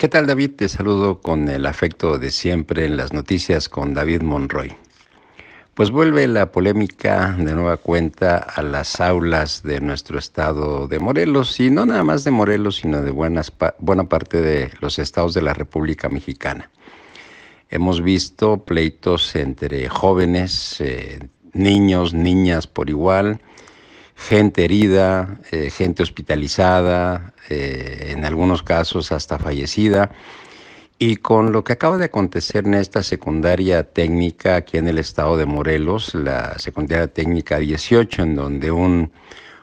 ¿Qué tal David? Te saludo con el afecto de siempre en las noticias con David Monroy. Pues vuelve la polémica de nueva cuenta a las aulas de nuestro estado de Morelos, y no nada más de Morelos, sino de buena parte de los estados de la República Mexicana. Hemos visto pleitos entre jóvenes, eh, niños, niñas por igual, gente herida, eh, gente hospitalizada, eh, en algunos casos hasta fallecida. Y con lo que acaba de acontecer en esta secundaria técnica aquí en el estado de Morelos, la secundaria técnica 18, en donde un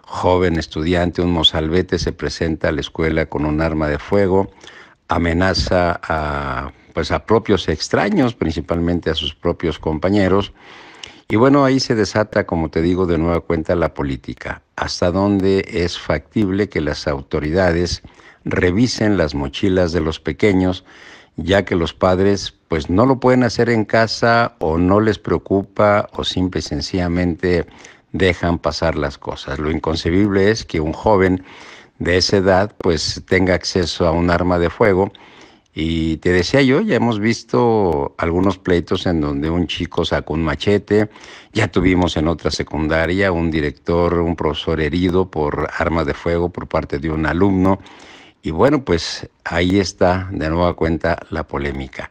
joven estudiante, un mozalbete, se presenta a la escuela con un arma de fuego, amenaza pues, a propios extraños, principalmente a sus propios compañeros, y bueno, ahí se desata, como te digo, de nueva cuenta la política. ¿Hasta dónde es factible que las autoridades revisen las mochilas de los pequeños, ya que los padres pues no lo pueden hacer en casa o no les preocupa o simple y sencillamente dejan pasar las cosas? Lo inconcebible es que un joven de esa edad pues tenga acceso a un arma de fuego y te decía yo, ya hemos visto algunos pleitos en donde un chico sacó un machete, ya tuvimos en otra secundaria un director, un profesor herido por armas de fuego por parte de un alumno. Y bueno, pues ahí está de nueva cuenta la polémica.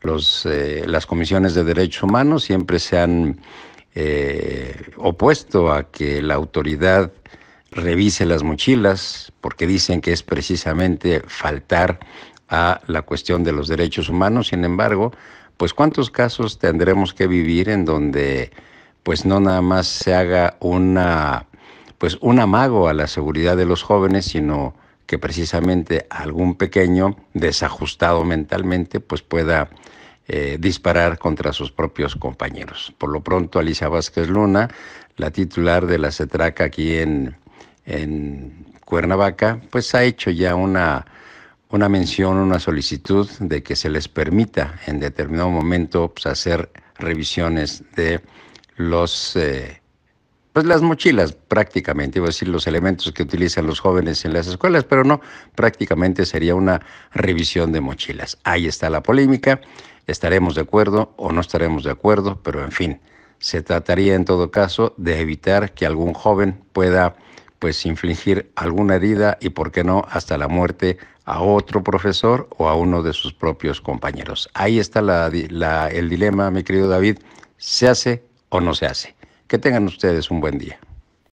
Los, eh, las comisiones de derechos humanos siempre se han eh, opuesto a que la autoridad revise las mochilas, porque dicen que es precisamente faltar a la cuestión de los derechos humanos. Sin embargo, pues cuántos casos tendremos que vivir en donde pues no nada más se haga una pues un amago a la seguridad de los jóvenes, sino que precisamente algún pequeño desajustado mentalmente pues pueda eh, disparar contra sus propios compañeros. Por lo pronto, Alicia Vázquez Luna, la titular de la CETRAC aquí en en Cuernavaca, pues ha hecho ya una, una mención, una solicitud de que se les permita en determinado momento pues, hacer revisiones de los... Eh, pues las mochilas prácticamente, iba a decir los elementos que utilizan los jóvenes en las escuelas, pero no, prácticamente sería una revisión de mochilas. Ahí está la polémica, estaremos de acuerdo o no estaremos de acuerdo, pero en fin, se trataría en todo caso de evitar que algún joven pueda pues infligir alguna herida y, por qué no, hasta la muerte a otro profesor o a uno de sus propios compañeros. Ahí está el dilema, mi querido David, ¿se hace o no se hace? Que tengan ustedes un buen día.